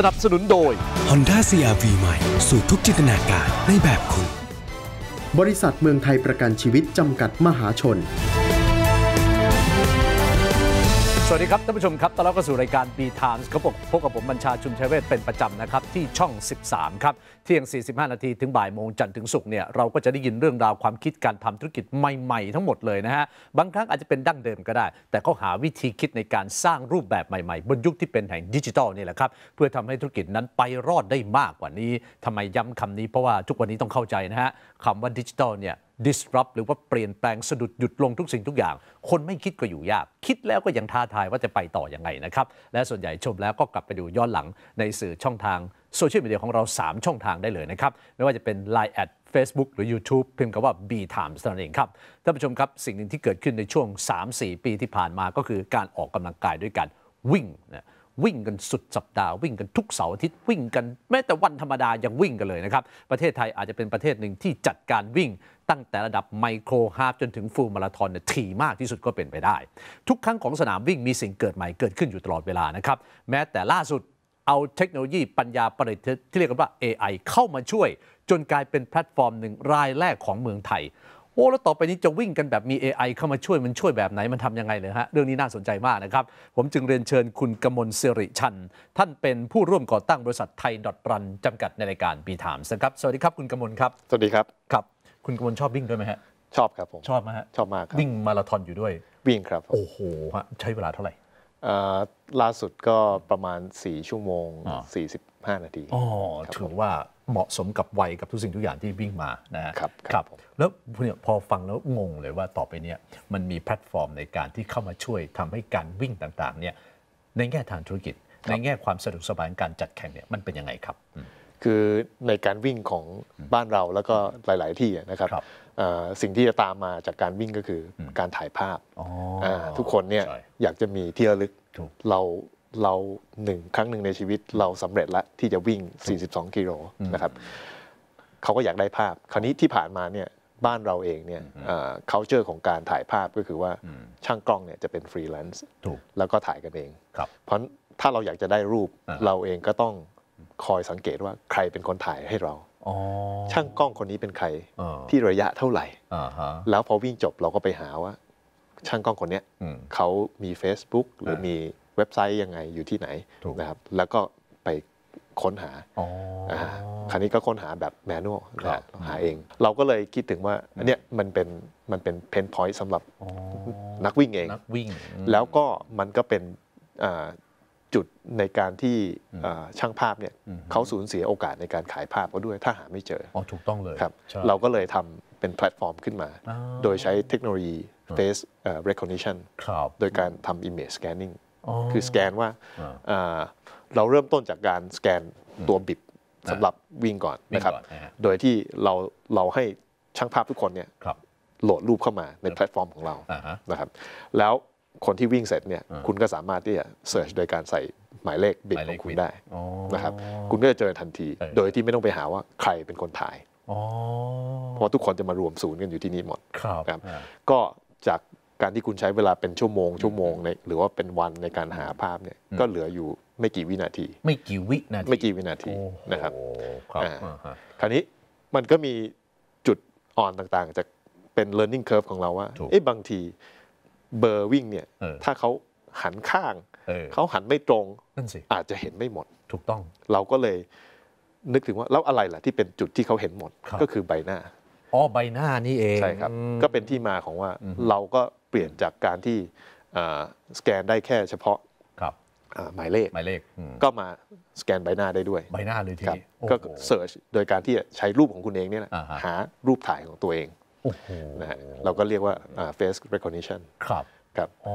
สนับสนุนโดย Honda CRV ใหม่สู่ทุกจินตนาการ ในแบบคุณ บริษัทเมืองไทยประกันชีวิตจำกัดมหาชนสวัสดีครับท่านผู้ชมครับตอนรากเสู่รายการ B Times เขาบอกพบกับผมบัญชาชุมชัยเวทเป็นประจำนะครับ ที่ช่อง 13 ครับเที่ยง 45 นาที ถึงบ่ายโมงจันทร์ถึงศุกร์เนี่ยเราก็จะได้ยินเรื่องราวความคิดการทำธุรกิจใหม่ ๆทั้งหมดเลยนะฮะ บางครั้งอาจจะเป็นดั้งเดิมก็ได้ แต่เขาหาวิธีคิดในการสร้างรูปแบบใหม่ๆ บนยุคที่เป็นแห่งดิจิทัลนี่แหละครับเพื่อทำให้ธุรกิจนั้นไปรอดได้มากกว่านี้ทำไมย้ำคำนี้เพราะว่าทุกวันนี้ต้องเข้าใจนะฮะคำว่าดิจิทัลเนี่ย disrupt หรือว่าเปลี่ยนแปลงสะดุดหยุดลงทุกสิ่งทุกอย่าง คนไม่คิดก็อยู่ยาก คิดแล้วก็ยังท้าทายว่าจะไปต่ออยังไงนะครับ และส่วนใหญ่ชมแล้วก็กลับไปดูย้อนหลังในสื่อช่องทางโซเชียลมีเดียของเรา 3 ช่องทางได้เลยนะครับ ไม่ว่าจะเป็น Line แอด Facebook หรือ YouTube พิมพ์คำว่า B Times นั่นเองครับ ท่านผู้ชมครับ สิ่งหนึ่งที่เกิดขึ้นในช่วง 3-4 ปีที่ผ่านมา ก็คือการออกกำลังกายด้วยกันวิ่งนะ วิ่งกันสุดสัปดาห์วิ่งกันทุกเสาร์อาทิตย์วิ่งกันแม้แต่วันธรรมดายังวิ่งกันเลยนะครับประเทศไทยอาจจะเป็นประเทศหนึ่งที่จัดการวิ่งตั้งแต่ระดับไมโครฮาฟจนถึงฟูลมาราธอนถี่มากที่สุดก็เป็นไปได้ ทุกครั้งของสนามวิ่งมีสิ่งเกิดใหม่เกิดขึ้นอยู่ตลอดเวลานะครับ แม้แต่ล่าสุดเอาเทคโนโลยีปัญญาประดิษฐ์ที่เรียกกันว่า AI เข้ามาช่วย จนกลายเป็นแพลตฟอร์มหนึ่งรายแรกของเมืองไทยโอ้แล้วต่อไปนี้จะวิ่งกันแบบมี AI เข้ามาช่วยมันช่วยแบบไหนมันทำยังไงเลยฮะเรื่องนี้น่าสนใจมากนะครับผมจึงเรียนเชิญคุณกมลสิริชันท่านเป็นผู้ร่วมก่อตั้งบริษัทไทยดอทรันจำกัดในรายการบีถามนะครับสวัสดีครับคุณกมลครับ สวัสดีครับครับคุณกมลชอบวิ่งด้วยไหมฮะ ชอบครับผม ชอบมฮะชอบมากวิ่งมาราธอนอยู่ด้วยวิ่งครับโอ้โหฮะใช้เวลาเท่าไหร่ล่าสุดก็ประมาณ 4 ชั่วโมง 45 นาที อ๋อ ถือว่าเหมาะสมกับวัยกับทุกสิ่งทุกอย่างที่วิ่งมานะครับครับแล้วเนี่ยพอฟังแล้วงงเลยว่าต่อไปเนี่ยมันมีแพลตฟอร์มในการที่เข้ามาช่วยทำให้การวิ่งต่างๆเนี่ยในแง่ทางธุรกิจ ในแง่ความสะดวกสบายในการจัดแข่งเนี่ยมันเป็นยังไงครับคือในการวิ่งของบ้านเราแล้วก็หลาย ๆ ที่นะครับสิ่งที่จะตามมาจากการวิ่งก็คือการถ่ายภาพทุกคนเนี่ยอยากจะมีที่ระลึกเราเราหนึ่งครั้งหนึ่งในชีวิตเราสำเร็จละที่จะวิ่ง42กิโลนะครับเขาก็อยากได้ภาพคราวนี้ที่ผ่านมาเนี่ยบ้านเราเองเนี่ย culture ของการถ่ายภาพก็คือว่าช่างกล้องเนี่ยจะเป็นฟรีแลนซ์แล้วก็ถ่ายกันเองเพราะถ้าเราอยากจะได้รูปเราเองก็ต้องคอยสังเกตว่าใครเป็นคนถ่ายให้เราช่างกล้องคนนี้เป็นใครที่ระยะเท่าไหร่แล้วพอวิ่งจบเราก็ไปหาว่า ช่างกล้องคนนี้เขามี Facebook หรือมีเว็บไซต์ยังไงอยู่ที่ไหนนะครับแล้วก็ไปค้นหาคราวนี้ก็ค้นหาแบบแมนนวลหาเองเราก็เลยคิดถึงว่าอันเนี้ยมันเป็นมันเป็นเพนพอยต์สำหรับนักวิ่งเองนักวิ่งแล้วก็มันก็เป็นจุดในการที่ช่างภาพเนี่ย เขาสูญเสียโอกาสในการขายภาพเขาด้วยถ้าหาไม่เจออ๋อถูกต้องเลยครับเราก็เลยทำเป็นแพลตฟอร์มขึ้นมา โดยใช้เทคโนโลยี face recognition โดยการทำ image scanning คือสแกนว่าเราเริ่มต้นจากการสแกนตัวบิบสำหรับวิ่งก่อนนะครับ โดยที่เราเราให้ช่างภาพทุกคนเนี่ยโหลดรูปเข้ามาในแพลตฟอร์มของเรานะครับแล้วคนที่วิ่งเสร็จเนี่ยคุณก็สามารถที่จะเสิร์ชโดยการใส่หมายเลขบิดของคุณได้นะครับคุณก็จะเจอทันที โดยที่ไม่ต้องไปหาว่าใครเป็นคนถ่ายเพราะทุกคนจะมารวมศูนย์กันอยู่ที่นี่หมดครับก็จากการที่คุณใช้เวลาเป็นชั่วโมงชั่วโมงในหรือว่าเป็นวันในการหาภาพเนี่ยก็เหลืออยู่ไม่กี่วินาทีไม่กี่วินาทีไม่กี่วินาทีนะครับคราวนี้มันก็มีจุดอ่อนต่างๆจากเป็น learning curve ของเราว่าเอ๊ะบางทีเบอร์วิ่งเนี่ย ถ้าเขาหันข้าง เขาหันไม่ตรงนนั่สิ อาจจะเห็นไม่หมด ถูกต้อง เราก็เลยนึกถึงว่า แล้วอะไรล่ะที่เป็นจุดที่เขาเห็นหมด ก็คือใบหน้า อ๋อใบหน้านี่เอง ใช่ครับ ก็เป็นที่มาของว่า เราก็เปลี่ยนจากการที่สแกนได้แค่เฉพาะหมายเลขหมายเลขก็มาสแกนใบหน้าได้ด้วย ใบหน้าเลยทีก็เสิร์ชโดยการที่ใช้รูปของคุณเองเนี่ยหารูปถ่ายของตัวเองนะฮะเราก็เรียกว่า face recognition ครับ ครับอ๋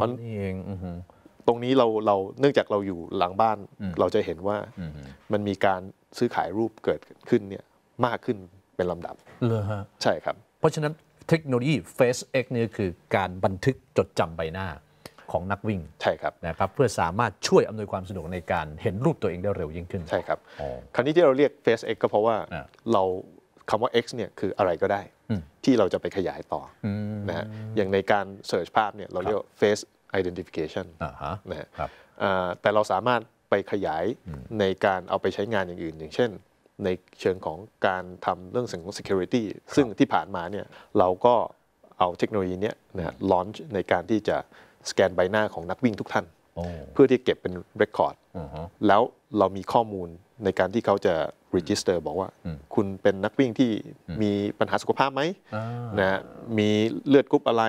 อนี่เอง ตรงนี้เราเราเนื่องจากเราอยู่หลังบ้าน เราจะเห็นว่ามันมีการซื้อขายรูปเกิดขึ้นเนี่ยมากขึ้นเป็นลำดับเลยฮะใช่ครับ เพราะฉะนั้นเทคโนโลยี FaceX นี่คือการบันทึกจดจำใบหน้าของนักวิ่ง ใช่ครับนะครับ เพื่อสามารถช่วยอำนวยความสะดวกในการเห็นรูปตัวเองได้เร็ว ยิ่งขึ้น ใช่ครับ คราวนี้ที่เราเรียก FaceX ก็เพราะว่าเราคำว่า X เนี่ยคืออะไรก็ได้ที่เราจะไปขยายต่อนะฮะอย่างในการเสิร์ชภาพเนี่ยเราเรียกว่า face identification นะฮะแต่เราสามารถไปขยายในการเอาไปใช้งานอย่างอื่น อย่างเช่น ในเชิงของการทำเรื่องสิ่งของ security ซึ่งที่ผ่านมาเนี่ย เราก็เอาเทคโนโลยีเนี้ยนะฮะลอนช์ในการที่จะ สแกนใบหน้าของนักวิ่งทุกท่านเพื่อที่เก็บเป็นเรคคอร์ดแล้วเรามีข้อมูลในการที่เขาจะรีจิสเตอร์บอกว่า คุณเป็นนักวิ่งที่มีปัญหาสุขภาพไหมนะมีเลือดกรุ๊ปอะไร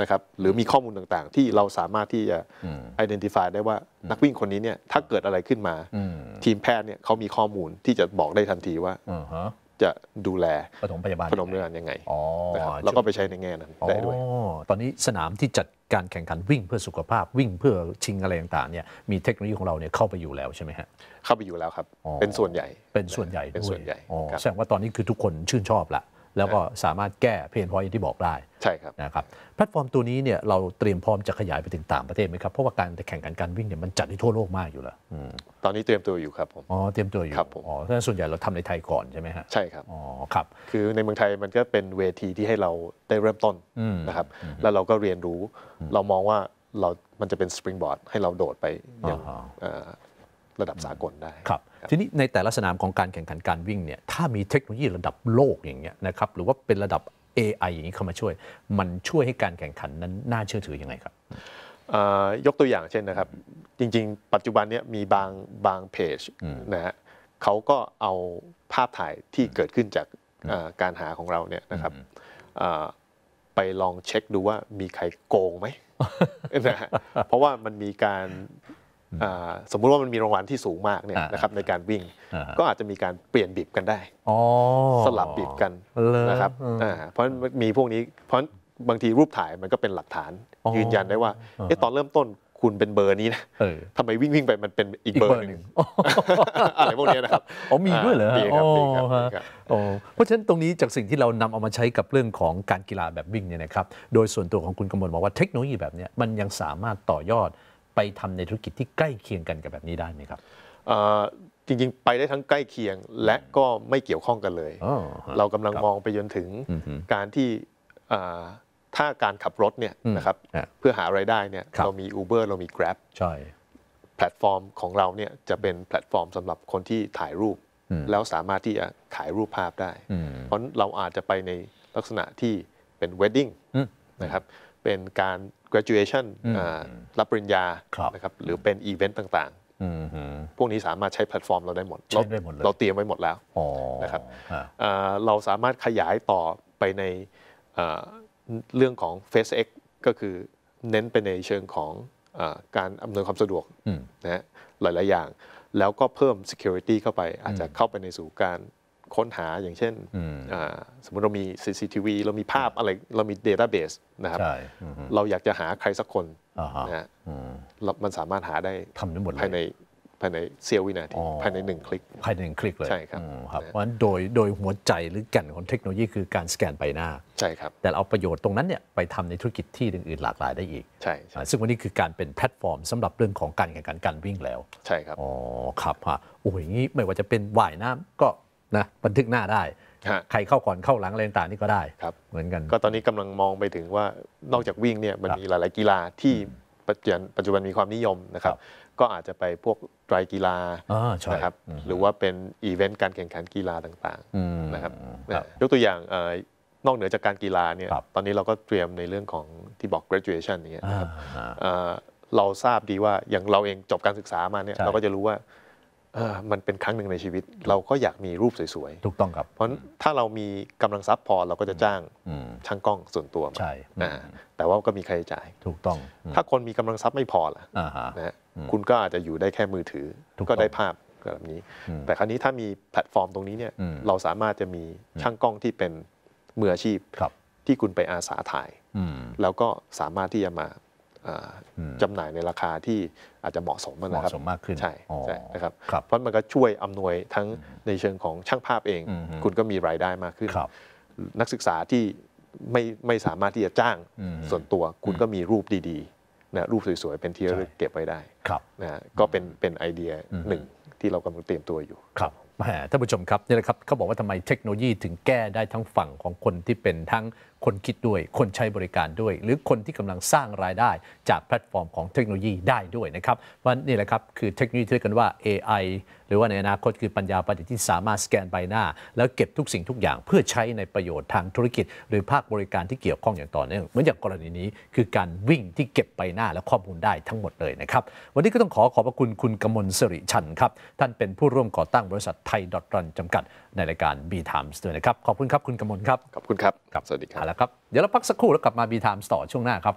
นะครับ หรือมีข้อมูลต่างๆ ที่เราสามารถที่จะไอดีนติฟายได้ว่านักวิ่งคนนี้เนี่ยถ้าเกิดอะไรขึ้นมา ทีมแพทย์เนี่ยเขามีข้อมูลที่จะบอกได้ทันทีว่าจะดูแลปฐมพยาบาลปฐมพยาบาลยังไง แล้วก็ไปใช้ในแง่นั้นได้ด้วยตอนนี้สนามที่จัดการแข่งขันวิ่งเพื่อสุขภาพวิ่งเพื่อชิงอะไรต่างๆเนี่ยมีเทคโนโลยีของเราเนี่ยเข้าไปอยู่แล้วใช่ไหมฮะเข้าไปอยู่แล้วครับ เป็นส่วนใหญ่เป็นส่วนใหญ่เป็นส่วนใหญ่แสดงว่าตอนนี้คือทุกคนชื่นชอบละแล้วก็สามารถแก้เพนพอยที่บอกได้ใช่ครับนะครับแพลตฟอร์มตัวนี้เนี่ยเราเตรียมพร้อมจะขยายไปถึงต่างประเทศไหมครับเพราะว่าการแข่งขันการวิ่งเนี่ยมันจัดที่ทั่วโลกมากอยู่แล้วตอนนี้เตรียมตัวอยู่ครับผมอ๋อเตรียมตัวอยู่ครับผมอ๋อท้าส่วนใหญ่เราทำในไทยก่อนใช่ไหมฮะใช่ครับอ๋อครับคือในเมืองไทยมันก็เป็นเวทีที่ให้เราได้เริ่มต้นนะครับแล้วเราก็เรียนรู้ เรามองว่าเรา มันจะเป็นสปริงบอร์ดให้เราโดดไปอย่างระดับสากลได้ครับทีนี้ในแต่ละสนามของการแข่งขันการวิ่งเนี่ย ถ้ามีเทคโนโลยีระดับโลกอย่างเงี้ยนะครับหรือว่าเป็นระดับ AI อย่างนี้เข้ามาช่วย มันช่วยให้การแข่งขันนั้นน่าเชื่อถืออยังไงครับ ยกตัวอย่างเช่นนะครับ จริง ๆ ปัจจุบันนี้มีบางบางเพจนะฮะเขาก็เอาภาพถ่ายที่เกิดขึ้นจากการหาของเราเนี่ยนะครับไปลองเช็คดูว่ามีใครโกงไหมนะเพราะว่ามันมีการสมมุติว่ามันมีรางวัลที่สูงมากเนี่ยนะครับในการวิ่งก็อาจจะมีการเปลี่ยนบีบกันได้สลับบีบกันนะครับเพราะมีพวกนี้เพราะบางทีรูปถ่ายมันก็เป็นหลักฐานยืนยันได้ว่าตอนเริ่มต้นคุณเป็นเบอร์นี้นะทำไมวิ่งวิ่งไปมันเป็นอีกเบอร์หนึ่งอะไรพวกนี้นะครับอ๋อมีด้วยเหรอมีครับมีครับเพราะฉะนั้นตรงนี้จากสิ่งที่เรานำเอามาใช้กับเรื่องของการกีฬาแบบวิ่งเนี่ยนะครับโดยส่วนตัวของคุณกำมลบอกว่าเทคโนโลยีแบบนี้มันยังสามารถต่อยอดไปทำในธุรกิจที่ใกล้เคียงกันกับแบบนี้ได้ไหมครับจริงๆ ไปได้ทั้งใกล้เคียงและก็ไม่เกี่ยวข้องกันเลย เรากำลังมองไปจนถึงการที่ถ้าการขับรถเนี่ยนะครับเพื่อหาไรายได้เนี่ยเรามี Uber เรามี Grab ใช่ แพลตฟอร์มของเราเนี่ยจะเป็นแพลตฟอร์มสำหรับคนที่ถ่ายรูป แล้วสามารถที่จะขายรูปภาพได้ เพราะเราอาจจะไปในลักษณะที่เป็นเวดดิ้งนะครับเป็นการ graduation รับปริญญา นะครับ หรือเป็นอีเวนต์ต่างๆ พวกนี้สามารถใช้แพลตฟอร์มเราได้หมด เราเราเตรียมไว้หมดแล้วนะครับเราสามารถขยายต่อไปในเรื่องของ FaceX ก็คือเน้นไปในเชิงของการอำนวยความสะดวกนะหลายๆอย่าง แล้วก็เพิ่ม Security เข้าไปอาจจะเข้าไปในสู่การค้นหาอย่างเช่น สมมติเรามี CCTV เรามีภาพอะไรเรามี Database นะครับเราอยากจะหาใครสักคนนะฮะมันสามารถหาได้ทำได้หมดภายในภายในเซียววินาทีภายในหนึ่งคลิก ภายในหนึ่งคลิกเลยใช่ครับเพราะฉะนั้นโดยโดยหัวใจหรือแก่นของเทคโนโลยีคือการสแกนใบหน้า ใช่ครับ แต่เอาประโยชน์ตรงนั้นเนี่ยไปทำในธุรกิจที่อื่นๆหลากหลายได้อีก ใช่ ซึ่งวันนี้คือการเป็นแพลตฟอร์ม สำหรับเรื่องของการแข่งขันการวิ่งแล้ว ใช่ครับอ๋อครับฮะโอ้ยอย่างนี้ไม่ว่าจะเป็นว่ายน้ำก็นะบันทึกหน้าได้ใครเข้าก่อนเข้าหลังอะไรต่างนี่ก็ได้ครับเหมือนกัน ก็ตอนนี้กำลังมองไปถึงว่านอกจากวิ่งเนี่ยมันมีหลายๆ กีฬาที่ปัจจุบันมีความนิยมนะครับก็อาจจะไปพวกไตรกีฬานะครับหรือว่าเป็นอีเวนต์การแข่งขันกีฬาต่าง ๆ นะครับยกตัวอย่างนอกเหนือจากการกีฬาเนี่ยตอนนี้เราก็เตรียมในเรื่องของที่บอก graduation อย่างเงี้ยเราทราบดีว่าอย่างเราเองจบการศึกษามาเนี่ยเราก็จะรู้ว่ามันเป็นครั้งหนึ่งในชีวิตเราก็อยากมีรูปสวยๆ ถูกต้องครับ เพราะถ้าเรามีกำลังทรัพย์พอเราก็จะจ้างช่างกล้องส่วนตัวมาใช่แต่ว่าก็มีค่าใช้จ่าย ถูกต้อง ถ้าคนมีกำลังทรัพย์ไม่พอล่ะนะคุณก็อาจจะอยู่ได้แค่มือถือ ก็ได้ภาพแบบนี้ แต่ครั้นี้ถ้ามีแพลตฟอร์มตรงนี้เนี่ย เราสามารถจะมีช่างกล้องที่เป็นมืออาชีพที่คุณไปอาสาถ่าย แล้วก็สามารถที่จะมาจำหน่ายในราคาที่อาจจะเหมาะสมนะครับเหมาะสมมากขึ้นใช่ใช่นะครับเพราะมันก็ช่วยอำนวยทั้งในเชิงของช่างภาพเอง คุณก็มีรายได้มากขึ้นนักศึกษาที่ไม่ไม่สามารถที่จะจ้างส่วนตัวคุณก็มีรูปดีๆนะรูปสวยๆเป็นที่ระลึกเก็บไว้ได้นะก็เป็นเป็นไอเดียหนึ่งที่เรากำลังเตรียมตัวอยู่ครับท่านผู้ชมครับนี่แหละครับเขาบอกว่าทำไมเทคโนโลยีถึงแก้ได้ทั้งฝั่งของคนที่เป็นทั้งคนคิดด้วย คนใช้บริการด้วย หรือคนที่กำลังสร้างรายได้ จากแพลตฟอร์มของเทคโนโลยีได้ด้วยนะครับวันนี่แหละครับคือเทคโนโลยีที่เรียกกันว่า AI หรือว่าในอนาคตคือปัญญาประดิษฐ์ที่สามารถสแกนใบหน้า แล้วเก็บทุกสิ่งทุกอย่างเพื่อใช้ในประโยชน์ทางธุรกิจหรือภาคบริการที่เกี่ยวข้องอย่างต่อเนื่องเหมือนอย่างกรณีนี้คือการวิ่งที่เก็บใบหน้า และข้อมูลได้ทั้งหมดเลยนะครับวันนี้ก็ต้องขอขอบพระคุณคุณกมลสิริชันครับท่านเป็นผู้ร่วมก่อตั้งบริษัทไทยดอทรันจำกัดในรายการ B Times ด้วยนะครับขอบคุณครับคุณกมลครับขอบคุณครับครับสวัสดีครับแล้วครับเดี๋ยวเราพักสักครู่แล้วกลับมาบีไทม์ต่อช่วงหน้าครับ